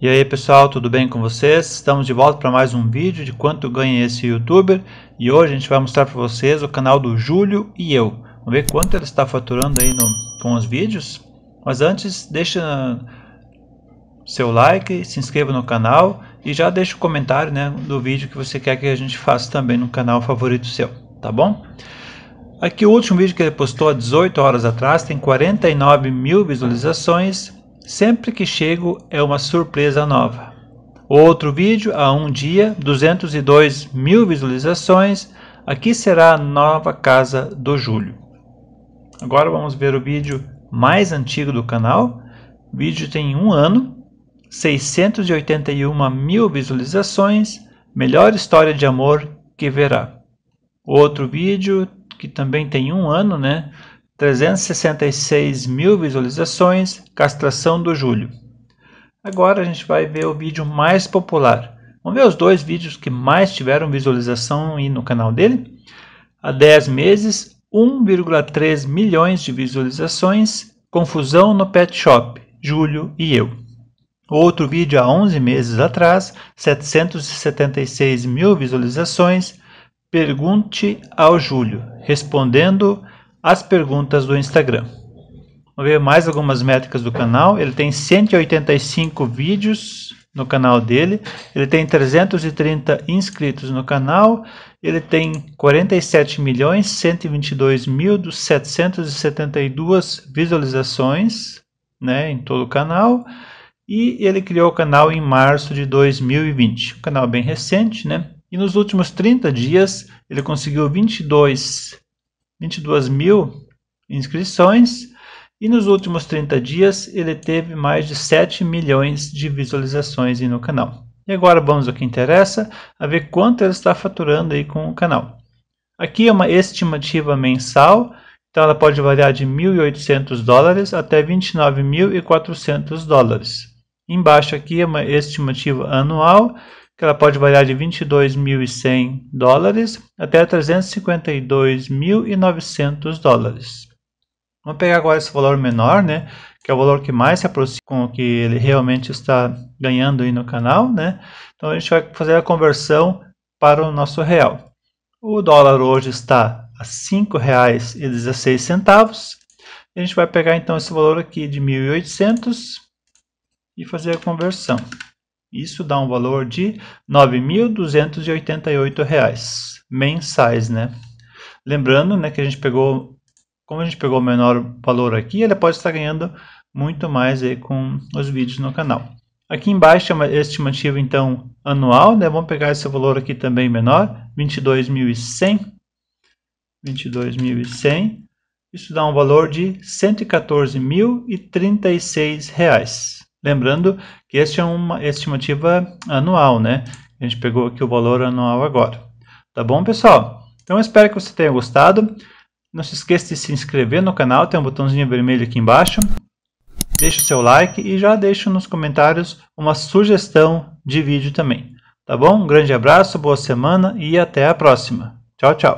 E aí pessoal, tudo bem com vocês? Estamos de volta para mais um vídeo de quanto ganha esse youtuber E hoje a gente vai mostrar para vocês o canal do Júlio e eu Vamos ver quanto ele está faturando aí no, com os vídeos Mas antes, deixa seu like, se inscreva no canal E já deixa o comentário né, do vídeo que você quer que a gente faça também no canal favorito seu, tá bom? Aqui o último vídeo que ele postou há 18 horas atrás tem 49 mil visualizações Sempre que chego é uma surpresa nova. Outro vídeo há um dia, 202 mil visualizações. Aqui será a nova casa do Júlio. Agora vamos ver o vídeo mais antigo do canal. O vídeo tem um ano, 681 mil visualizações, melhor história de amor que verá. Outro vídeo que também tem um ano, né? 366 mil visualizações, castração do Júlio. Agora a gente vai ver o vídeo mais popular. Vamos ver os dois vídeos que mais tiveram visualização aí no canal dele. Há 10 meses, 1,3 milhões de visualizações, confusão no pet shop, Júlio e eu. Outro vídeo há 11 meses atrás, 776 mil visualizações, pergunte ao Júlio, respondendo as perguntas do Instagram. Vamos ver mais algumas métricas do canal. Ele tem 185 vídeos no canal dele. Ele tem 330 inscritos no canal. Ele tem 47 milhões visualizações, né, em todo o canal. E ele criou o canal em março de 2020. Um canal bem recente, né? E nos últimos 30 dias, ele conseguiu 22 22 mil inscrições e nos últimos 30 dias ele teve mais de 7 milhões de visualizações no canal. E agora vamos ao que interessa, a ver quanto ele está faturando aí com o canal. Aqui é uma estimativa mensal, então ela pode variar de 1.800 dólares até 29.400 dólares. Embaixo aqui é uma estimativa anual, que ela pode variar de 22.100 dólares até 352.900 dólares. Vamos pegar agora esse valor menor, né, que é o valor que mais se aproxima com o que ele realmente está ganhando aí no canal, né? Então a gente vai fazer a conversão para o nosso real. O dólar hoje está a R$ 5,16. A gente vai pegar então esse valor aqui de 1.800 e fazer a conversão. Isso dá um valor de R$ 9.288 mensais, né? Lembrando, né, que a gente pegou, como a gente pegou o menor valor aqui, ele pode estar ganhando muito mais aí com os vídeos no canal. Aqui embaixo é uma estimativa então anual, né? Vamos pegar esse valor aqui também menor, 22.100. 22.100. Isso dá um valor de R$ 114.036. Lembrando que esta é uma estimativa anual, né? A gente pegou aqui o valor anual agora. Tá bom, pessoal? Então, espero que você tenha gostado. Não se esqueça de se inscrever no canal, tem um botãozinho vermelho aqui embaixo. Deixe o seu like e já deixe nos comentários uma sugestão de vídeo também. Tá bom? Um grande abraço, boa semana e até a próxima. Tchau, tchau.